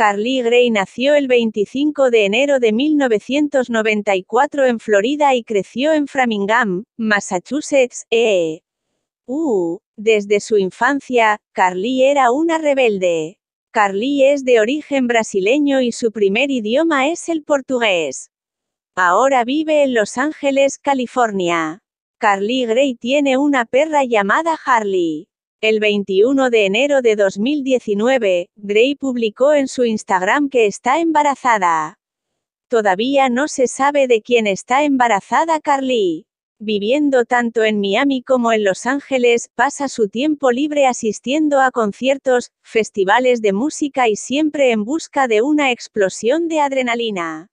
Carly Gray nació el 25 de enero de 1994 en Florida y creció en Framingham, Massachusetts, e. desde su infancia, Carly era una rebelde. Carly es de origen brasileño y su primer idioma es el portugués. Ahora vive en Los Ángeles, California. Carly Gray tiene una perra llamada Harley. El 21 de enero de 2019, Gray publicó en su Instagram que está embarazada. Todavía no se sabe de quién está embarazada Carly. Viviendo tanto en Miami como en Los Ángeles, pasa su tiempo libre asistiendo a conciertos, festivales de música y siempre en busca de una explosión de adrenalina.